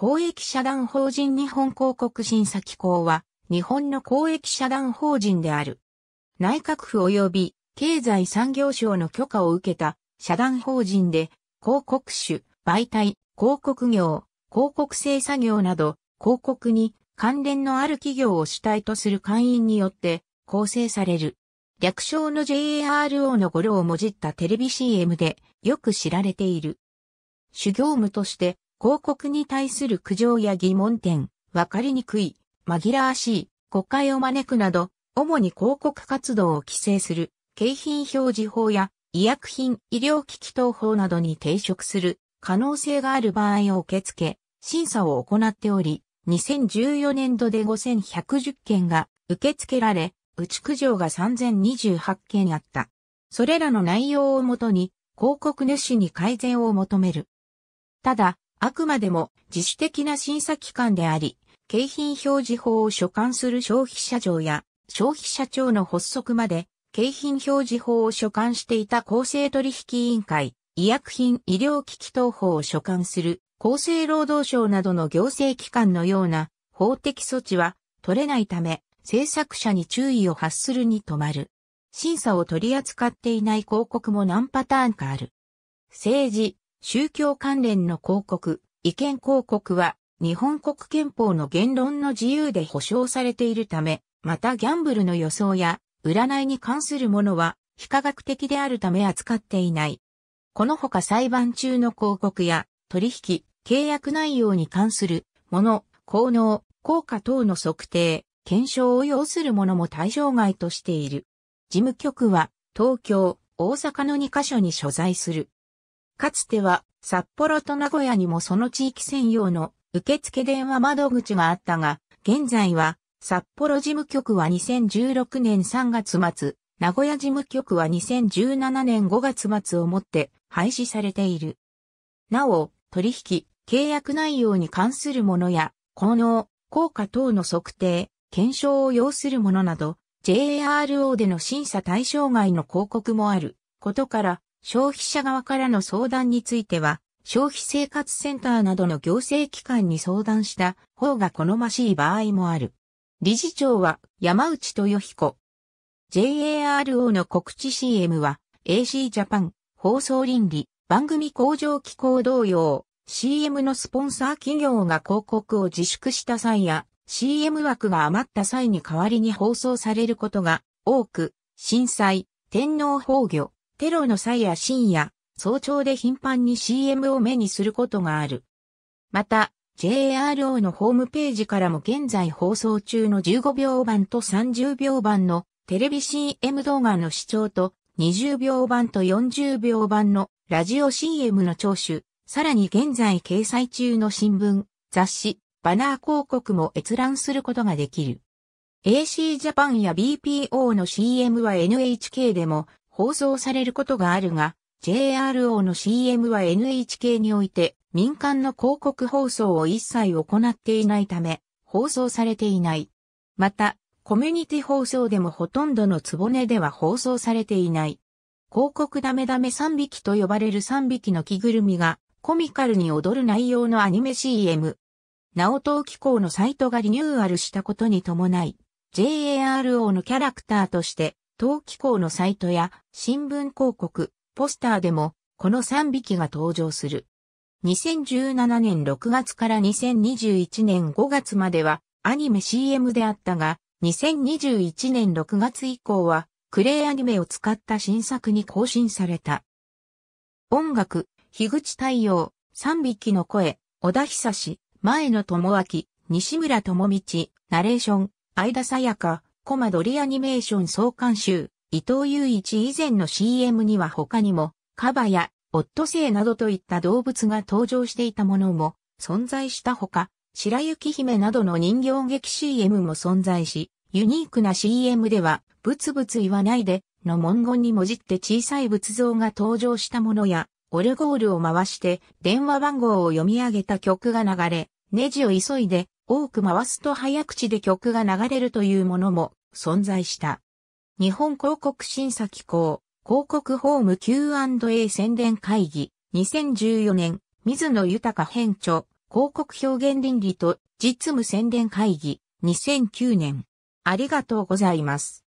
公益社団法人日本広告審査機構は、日本の公益社団法人である。内閣府及び経済産業省の許可を受けた社団法人で、広告種、媒体、広告業、広告制作業など、広告に関連のある企業を主体とする会員によって構成される。略称の JARO の語呂をもじったテレビ CM でよく知られている。主業務として広告に対する苦情や疑問点、わかりにくい、紛らわしい、誤解を招くなど、主に広告活動を規制する、景品表示法や医薬品医療機器等法などに抵触する可能性がある場合を受け付け、審査を行っており、2014年度で5110件が受け付けられ、ち苦情が3028件あった。それらの内容をもとに、広告主に改善を求める。ただ、あくまでも自主的な審査機関であり、景品表示法を所管する消費者庁や消費者庁の発足まで、景品表示法を所管していた厚生取引委員会、医薬品医療機器等法を所管する厚生労働省などの行政機関のような法的措置は取れないため、制作者に注意を発するに止まる。審査を取り扱っていない広告も何パターンかある。政治、宗教関連の広告、意見広告は日本国憲法の言論の自由で保障されているため、またギャンブルの予想や占いに関するものは非科学的であるため扱っていない。このほか裁判中の広告や取引、契約内容に関するもの、効能、効果等の測定、検証を要するものも対象外としている。事務局は東京、大阪の2カ所に所在する。かつては札幌と名古屋にもその地域専用の受付電話窓口があったが、現在は札幌事務局は2016年3月末、名古屋事務局は2017年5月末をもって廃止されている。なお、取引、契約内容に関するものや、効能、効果等の測定、検証を要するものなど、JRO での審査対象外の広告もあることから、消費者側からの相談については、消費生活センターなどの行政機関に相談した方が好ましい場合もある。理事長は山内豊彦。JARO の告知 CM は AC ジャパン放送倫理番組向上機構同様 CM のスポンサー企業が広告を自粛した際や CM 枠が余った際に代わりに放送されることが多く、震災、天皇崩御、テロの際や深夜、早朝で頻繁に CM を目にすることがある。また、JRO のホームページからも現在放送中の15秒版と30秒版のテレビ CM 動画の視聴と20秒版と40秒版のラジオ CM の聴取、さらに現在掲載中の新聞、雑誌、バナー広告も閲覧することができる。AC ジャパンや BPO の CM は NHK でも放送されることがあるが、JRO の CM は NHK において民間の広告放送を一切行っていないため、放送されていない。また、コミュニティ放送でもほとんどのつぼねでは放送されていない。広告ダメダメ3匹と呼ばれる3匹の着ぐるみがコミカルに踊る内容のアニメ CM。ナオトウ機構のサイトがリニューアルしたことに伴い、JARO のキャラクターとして冬季校のサイトや新聞広告、ポスターでもこの3匹が登場する。2017年6月から2021年5月まではアニメ CM であったが、2021年6月以降はクレイアニメを使った新作に更新された。音楽、樋口太陽、3匹の声、小田久志、前野智明、西村智道、ナレーション、相田さやか、コマドリアニメーション総監修、伊藤雄一以前の CM には他にも、カバや、オットセイなどといった動物が登場していたものも存在したほか、白雪姫などの人形劇 CM も存在し、ユニークな CM では、ブツブツ言わないで、の文言にもじって小さい仏像が登場したものや、オルゴールを回して電話番号を読み上げた曲が流れ、ネジを急いで多く回すと早口で曲が流れるというものも存在した。日本広告審査機構、広告ホーム Q&A 宣伝会議、2014年、水野豊編著、広告表現倫理と実務宣伝会議、2009年。ありがとうございます。